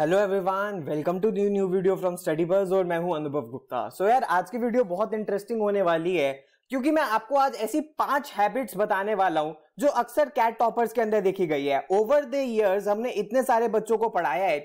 Hello everyone welcome to new new video from study birds और मैं हूं अनुभव गुप्ता सो so यार आज की वीडियो बहुत इंटरेस्टिंग होने वाली है क्योंकि मैं आपको आज ऐसी पांच हैबिट्स बताने वाला हूं जो अक्सर कैट टॉपर्स के अंदर देखी गई है ओवर द इयर्स हमने इतने सारे बच्चों को पढ़ाया है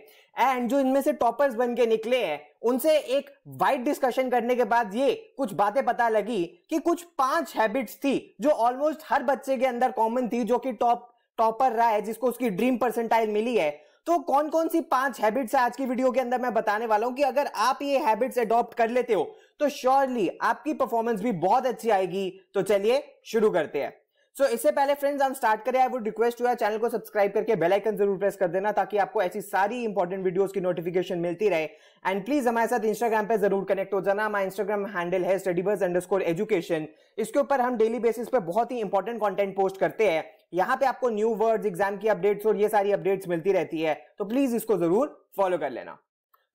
एंड जो इनमें से टॉपर्स बन के निकले हैं उनसे एक वाइड डिस्कशन करने के बाद ये कुछ बातें पता लगी कि कुछ पांच हैबिट्स थी जो ऑलमोस्ट हर बच्चे के अंदर कॉमन थी जो कि टॉप टॉपर रहा है जिसको उसकी ड्रीम परसेंटाइल मिली है तो कौन कौन सी पांच हैबिट्स है आज की वीडियो के अंदर मैं बताने वाला हूं कि अगर आप ये हैबिट्स अडॉप्ट कर लेते हो तो श्योरली आपकी परफॉर्मेंस भी बहुत अच्छी आएगी तो चलिए शुरू करते हैं सो so, इससे पहले फ्रेंड्स हम स्टार्ट करें आई वुड रिक्वेस्ट हुआ चैनल को सब्सक्राइब करके बेल आइकन जरूर प्रेस कर देना ताकि आपको ऐसी सारी इंपॉर्टेंट वीडियोस की नोटिफिकेशन मिलती रहे एंड प्लीज हमारे साथ इंस्टाग्राम पे जरूर कनेक्ट हो जाना हमारा इंस्टाग्राम हैंडल है स्टडीबर्स अंडरस्कोर एजुकेशन इसके ऊपर हम डेली बेसिस पे बहुत ही इंपॉर्टेंट कॉन्टेंट पोस्ट करते हैं यहाँ पे आपको न्यू वर्ड्स एग्जाम की अपडेट्स और ये सारी अपडेट्स मिलती रहती है तो प्लीज इसको जरूर फॉलो कर लेना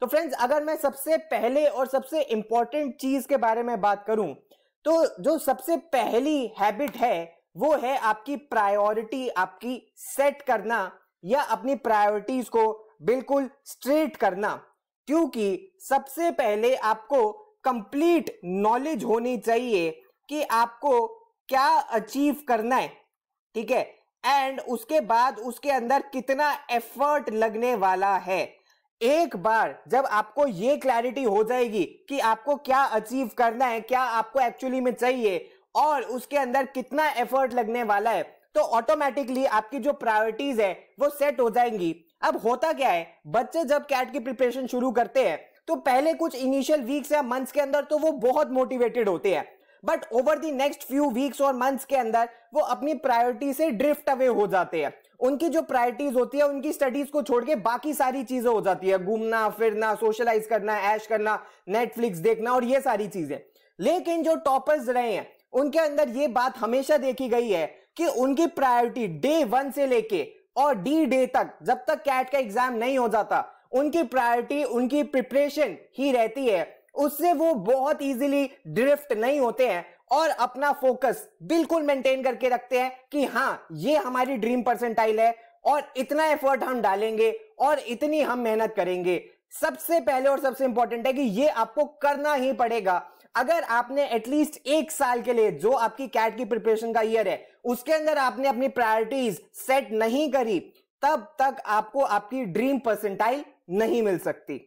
तो फ्रेंड्स अगर मैं सबसे पहले और सबसे इंपॉर्टेंट चीज के बारे में बात करूं तो जो सबसे पहली हैबिट है वो है आपकी प्रायोरिटी आपकी सेट करना या अपनी प्रायोरिटीज को बिल्कुल स्ट्रेट करना क्योंकि सबसे पहले आपको कंप्लीट नॉलेज होनी चाहिए कि आपको क्या अचीव करना है ठीक है एंड उसके बाद उसके अंदर कितना एफर्ट लगने वाला है एक बार जब आपको ये क्लैरिटी हो जाएगी कि आपको क्या अचीव करना है क्या आपको एक्चुअली में चाहिए और उसके अंदर कितना एफर्ट लगने वाला है तो ऑटोमेटिकली आपकी जो प्रायोरिटीज है वो सेट हो जाएंगी अब होता क्या है बच्चे जब कैट की प्रिपरेशन शुरू करते हैं तो पहले कुछ इनिशियल वीक्स या मंथ्स के अंदर तो वो बहुत मोटिवेटेड होते हैं but over the next few weeks और मंथ्स के अंदर वो अपनी प्रायोरिटी से ड्रिफ्ट अवे हो जाते हैं उनकी जो प्रायोरिटीज होती है उनकी स्टडीज को छोड़ के बाकी सारी चीजें हो जाती है घूमना फिरना सोशलाइज करना ऐश करना नेटफ्लिक्स देखना और ये सारी चीजें लेकिन जो टॉपर्स रहे हैं उनके अंदर ये बात हमेशा देखी गई है कि उनकी प्रायोरिटी डे वन से लेके और डी डे तक जब तक कैट का एग्जाम नहीं हो जाता उनकी प्रायोरिटी उनकी प्रिपरेशन ही रहती है उससे वो बहुत इजीली ड्रिफ्ट नहीं होते हैं और अपना फोकस बिल्कुल मेंटेन करके रखते हैं कि हाँ ये हमारी ड्रीम परसेंटाइल है और इतना एफर्ट हम डालेंगे और इतनी हम मेहनत करेंगे सबसे पहले और सबसे इंपॉर्टेंट है कि ये आपको करना ही पड़ेगा अगर आपने एटलीस्ट एक साल के लिए जो आपकी कैट की प्रिपरेशन का ईयर है उसके अंदर आपने अपनी प्रायोरिटीज सेट नहीं करी तब तक आपको आपकी ड्रीम परसेंटाइल नहीं मिल सकती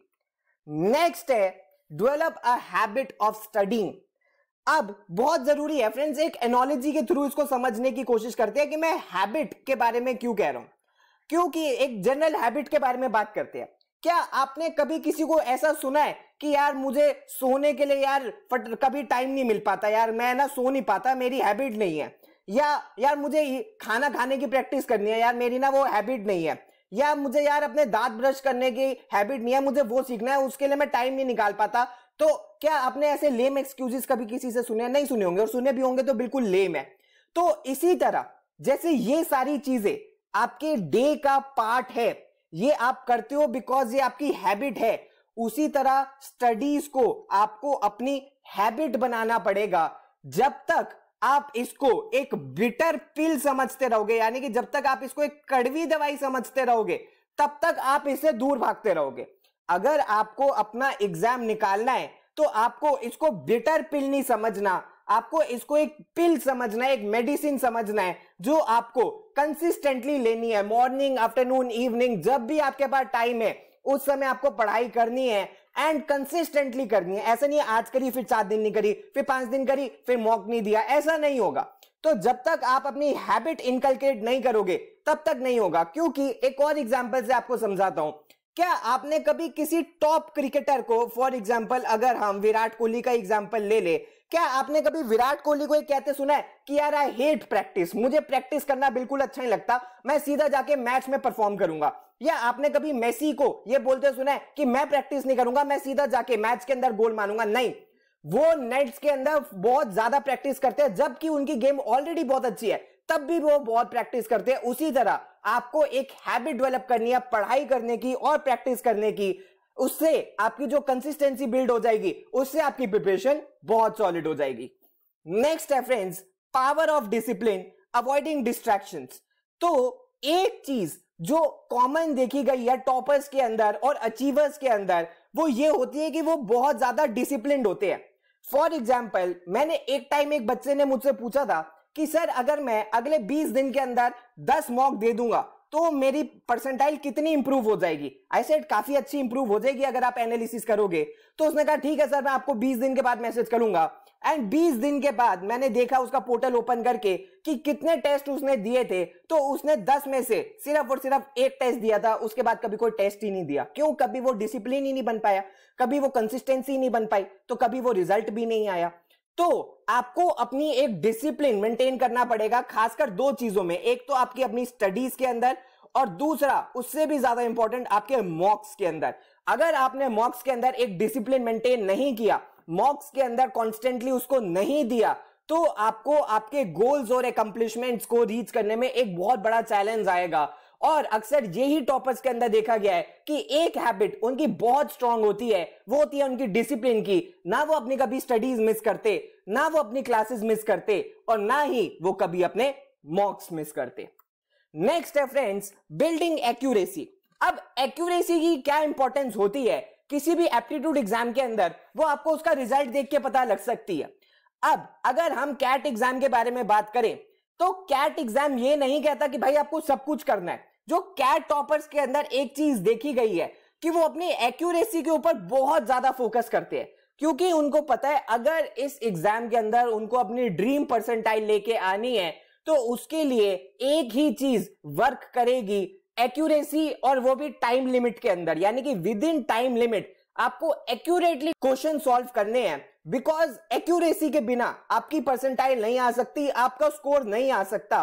नेक्स्ट है develop a habit of studying अब बहुत जरूरी है फ्रेंड्स एक एनोलॉजी के थ्रू इसको समझने की कोशिश करते हैं कि मैं हैबिट के बारे में क्यों कह रहा हूं क्योंकि एक जनरल हैबिट के बारे में बात करते हैं क्या आपने कभी किसी को ऐसा सुना है कि यार मुझे सोने के लिए यार फट कभी टाइम नहीं मिल पाता यार मैं ना सो नहीं पाता मेरी हैबिट नहीं है या यार मुझे खाना खाने की प्रैक्टिस करनी है यार मेरी ना वो हैबिट नहीं है या मुझे यार अपने दांत ब्रश करने की हैबिट नहीं है मुझे वो सीखना है उसके लिए मैं टाइम नहीं निकाल पाता तो क्या आपने ऐसे लेम एक्सक्यूजेस कभी किसी से सुने नहीं सुने होंगे और सुने भी होंगे तो बिल्कुल लेम है तो इसी तरह जैसे ये सारी चीजें आपके डे का पार्ट है ये आप करते हो बिकॉज ये आपकी हैबिट है उसी तरह स्टडीज को आपको अपनी हैबिट बनाना पड़ेगा जब तक आप इसको एक बिटर पिल समझते रहोगे यानी कि जब तक आप इसको एक कड़वी दवाई समझते रहोगे तब तक आप इसे दूर भागते रहोगे अगर आपको अपना एग्जाम निकालना है तो आपको इसको बिटर पिल नहीं समझना आपको इसको एक पिल समझना है एक मेडिसिन समझना है जो आपको कंसिस्टेंटली लेनी है मॉर्निंग आफ्टरनून इवनिंग जब भी आपके पास टाइम है उस समय आपको पढ़ाई करनी है एंड कंसिस्टेंटली करनी है ऐसा नहीं है आज करी फिर चार दिन नहीं करी फिर पांच दिन करी फिर मॉक नहीं दिया ऐसा नहीं होगा तो जब तक आप अपनी हैबिट इनकलकेट नहीं करोगे तब तक नहीं होगा क्योंकि एक और एग्जाम्पल से आपको समझाता हूं क्या आपने कभी किसी टॉप क्रिकेटर को फॉर एग्जाम्पल अगर हम विराट कोहली का एग्जाम्पल ले ले क्या आपने कभी विराट कोहली को कहते सुना है कि यार आई हेट प्रैक्टिस मुझे प्रैक्टिस करना बिल्कुल अच्छा नहीं लगता मैं सीधा जाके मैच में परफॉर्म करूंगा या आपने कभी मेसी को यह बोलते सुना है कि मैं प्रैक्टिस नहीं करूंगा मैं सीधा जाके मैच के अंदर गोल मानूंगा नहीं वो नेट्स के अंदर बहुत ज्यादा प्रैक्टिस करते हैं जबकि उनकी गेम ऑलरेडी बहुत अच्छी है तब भी वो बहुत प्रैक्टिस करते हैं उसी तरह आपको एक हैबिट डेवलप करनी है पढ़ाई करने की और प्रैक्टिस करने की उससे आपकी जो कंसिस्टेंसी बिल्ड हो जाएगी उससे आपकी प्रिपरेशन बहुत सॉलिड हो जाएगी नेक्स्ट है friends power of discipline avoiding distraction तो एक चीज जो कॉमन देखी गई है टॉपर्स के अंदर और अचीवर्स के अंदर वो ये होती है कि वो बहुत ज्यादा डिसिप्लिन होते हैं फॉर एग्जाम्पल मैंने एक टाइम एक बच्चे ने मुझसे पूछा था कि सर अगर मैं अगले 20 दिन के अंदर दस मॉक दे दूंगा तो मेरी परसेंटाइल कितनी इंप्रूव हो जाएगी आई सेड काफी अच्छी इंप्रूव हो जाएगी अगर आप एनालिसिस करोगे तो उसने कहा ठीक है सर मैं आपको 20 दिन के बाद मैसेज करूंगा एंड 20 दिन के बाद मैंने देखा उसका पोर्टल ओपन करके कि कितने टेस्ट उसने दिए थे तो उसने 10 में से सिर्फ और सिर्फ एक टेस्ट दिया था उसके बाद कभी कोई टेस्ट ही नहीं दिया क्यों कभी वो डिसिप्लिन ही नहीं बन पाया कभी वो कंसिस्टेंसी नहीं बन पाई तो कभी वो रिजल्ट भी नहीं आया तो आपको अपनी एक डिसिप्लिन मेंटेन करना पड़ेगा खासकर दो चीजों में एक तो आपकी अपनी स्टडीज के अंदर और दूसरा उससे भी ज्यादा इंपॉर्टेंट आपके मॉक्स के अंदर अगर आपने मॉक्स के अंदर एक डिसिप्लिन मेंटेन नहीं किया मॉक्स के अंदर कॉन्स्टेंटली उसको नहीं दिया तो आपको आपके गोल्स और अकम्प्लिशमेंट्स को रीच करने में एक बहुत बड़ा चैलेंज आएगा और अक्सर यही टॉपर्स के अंदर देखा गया है कि एक हैबिट उनकी बहुत स्ट्रांग होती है वो होती है उनकी डिसिप्लिन की ना वो अपनी कभी स्टडीज मिस करते ना वो अपनी क्लासेस मिस करते और ना ही वो कभी अपने मॉक्स मिस करते नेक्स्ट है फ्रेंड्स बिल्डिंग एक्यूरेसी अब एक्यूरेसी की क्या इंपॉर्टेंस होती है किसी भी एप्टीट्यूड एग्जाम के अंदर वो आपको उसका रिजल्ट देख के पता लग सकती है अब अगर हम कैट एग्जाम के बारे में बात करें तो कैट एग्जाम ये नहीं कहता कि भाई आपको सब कुछ करना है जो कैट टॉपर्स के अंदर एक चीज देखी गई है कि वो अपनी एक्यूरेसी के ऊपर बहुत ज्यादा फोकस करते हैं क्योंकि उनको पता है अगर इस एग्जाम के अंदर उनको अपनी ड्रीम परसेंटाइल लेके आनी है तो उसके लिए एक ही चीज वर्क करेगी एक्यूरेसी और वो भी टाइम लिमिट के अंदर यानी कि विद इन टाइम लिमिट आपको एक्यूरेटली क्वेश्चन सॉल्व करने हैं बिकॉज एक्यूरेसी के बिना आपकी परसेंटाइल नहीं आ सकती आपका स्कोर नहीं आ सकता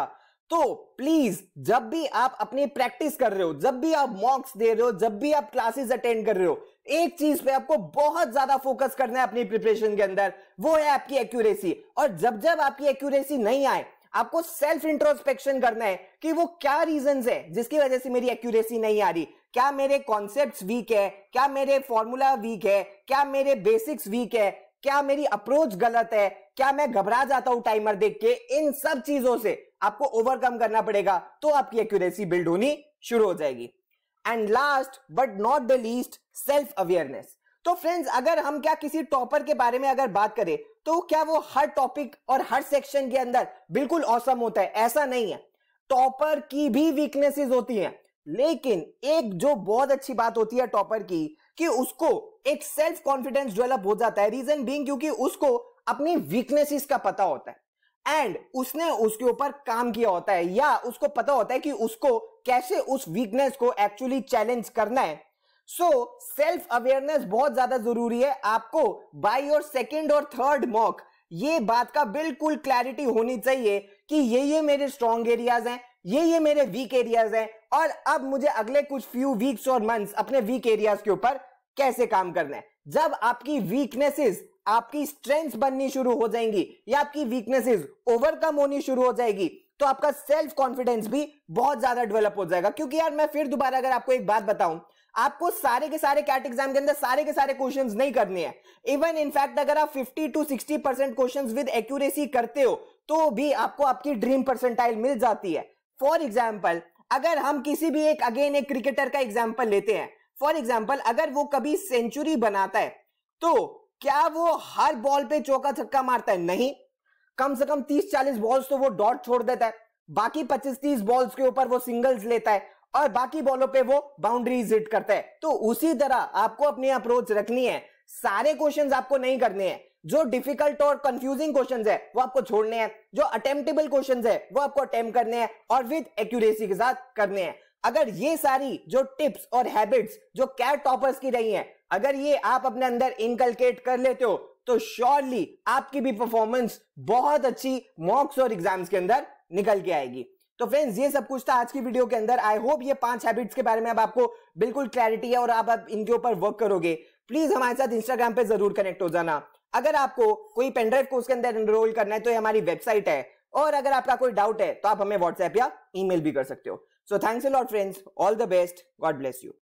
तो प्लीज जब भी आप अपनी प्रैक्टिस कर रहे हो जब भी आप मॉक्स दे रहे हो जब भी आप क्लासेस अटेंड कर रहे हो एक चीज पे आपको बहुत ज्यादा फोकस करना है अपनी प्रिपरेशन के अंदर वो है आपकी एक्यूरेसी और जब जब आपकी एक्यूरेसी नहीं आए आपको सेल्फ इंट्रोस्पेक्शन करना है कि वो क्या रीजन है जिसकी वजह से मेरी एक्यूरेसी नहीं आ रही क्या मेरे कॉन्सेप्ट वीक है क्या मेरे फॉर्मूला वीक है क्या मेरे बेसिक्स वीक है क्या मेरी अप्रोच गलत है क्या मैं घबरा जाता हूं टाइमर देख के इन सब चीजों से आपको ओवरकम करना पड़ेगा तो आपकी एक्यूरेसी बिल्ड होनी शुरू हो जाएगी and last but not the least self awareness तो फ्रेंड्स अगर हम क्या किसी टॉपर के बारे में अगर बात करें तो क्या वो हर टॉपिक और हर सेक्शन के अंदर बिल्कुल औसम होता है ऐसा नहीं है टॉपर की भी वीकनेसेस होती हैं लेकिन एक जो बहुत अच्छी बात होती है टॉपर की कि उसको एक सेल्फ कॉन्फिडेंस डेवलप हो जाता है रीजन बीइंग क्योंकि उसको अपनी वीकनेसेस का पता होता है एंड उसने उसके ऊपर काम किया होता है या उसको पता होता है कि उसको कैसे उस वीकनेस को एक्चुअली चैलेंज करना है सो सेल्फ अवेयरनेस बहुत ज्यादा जरूरी है आपको बाय योर सेकेंड और थर्ड मॉक ये बात का बिल्कुल क्लैरिटी होनी चाहिए कि ये ये मेरे स्ट्रॉन्ग एरियाज हैं ये ये मेरे वीक एरियाज हैं और अब मुझे अगले कुछ फ्यू वीक्स और मंथ्स अपने वीक एरियाज के ऊपर कैसे काम करना है जब आपकी वीकनेसेस आपकी स्ट्रेंथ बननी शुरू हो जाएंगी या आपकी वीकनेसेस ओवरकम होनी शुरू हो जाएगी तो आपका सेल्फ कॉन्फिडेंस भी बहुत ज्यादा डेवलप हो जाएगा क्योंकि यार मैं फिर दोबारा अगर आपको एक बात बताऊं आपको सारे के सारे कैट एग्जाम के अंदर सारे के सारे क्वेश्चन नहीं करने हैं इवन इनफैक्ट अगर आप 50 to 60 percent question with accuracy करते हो तो भी आपको आपकी ड्रीम परसेंटाइल मिल जाती है फॉर एग्जाम्पल अगर हम किसी भी एक अगेन एक क्रिकेटर का एग्जाम्पल लेते हैं फॉर एग्जाम्पल अगर वो कभी सेंचुरी बनाता है तो क्या वो हर बॉल पे चौका छक्का मारता है नहीं कम से कम तीस चालीस बॉल्स तो वो डॉट छोड़ देता है बाकी पच्चीस तीस बॉल्स के ऊपर वो सिंगल्स लेता है और बाकी बॉलों पे वो बाउंड्रीज हिट करता है तो उसी तरह आपको अपनी अप्रोच रखनी है सारे क्वेश्चन आपको नहीं करने हैं जो डिफिकल्ट और कंफ्यूजिंग क्वेश्चंस है वो आपको छोड़ने हैं जो अटेम्प्टेबल क्वेश्चंस है वो आपको अटेम्प्ट करने हैं और विद एक्यूरेसी के साथ करने हैं अगर ये सारी जो टिप्स और हैबिट्स जो कैट टॉपर्स की रही हैं अगर ये आप अपने अंदर इनकलकेट कर लेते हो तो श्योरली आपकी भी परफॉर्मेंस बहुत अच्छी मॉक्स और एग्जाम्स के अंदर निकल के आएगी तो फ्रेंड्स ये सब कुछ था आज की वीडियो के अंदर आई होप ये पांच हैबिट्स के बारे में अब आपको बिल्कुल क्लैरिटी है और आप, अब इनके ऊपर वर्क करोगे प्लीज हमारे साथ इंस्टाग्राम पे जरूर कनेक्ट हो जाना अगर आपको कोई पेनड्राइव कोर्स के अंदर एनरोल करना है तो ये हमारी वेबसाइट है और अगर आपका कोई डाउट है तो आप हमें व्हाट्सएप या ईमेल भी कर सकते हो So thanks a lot friends. All the best. God bless you.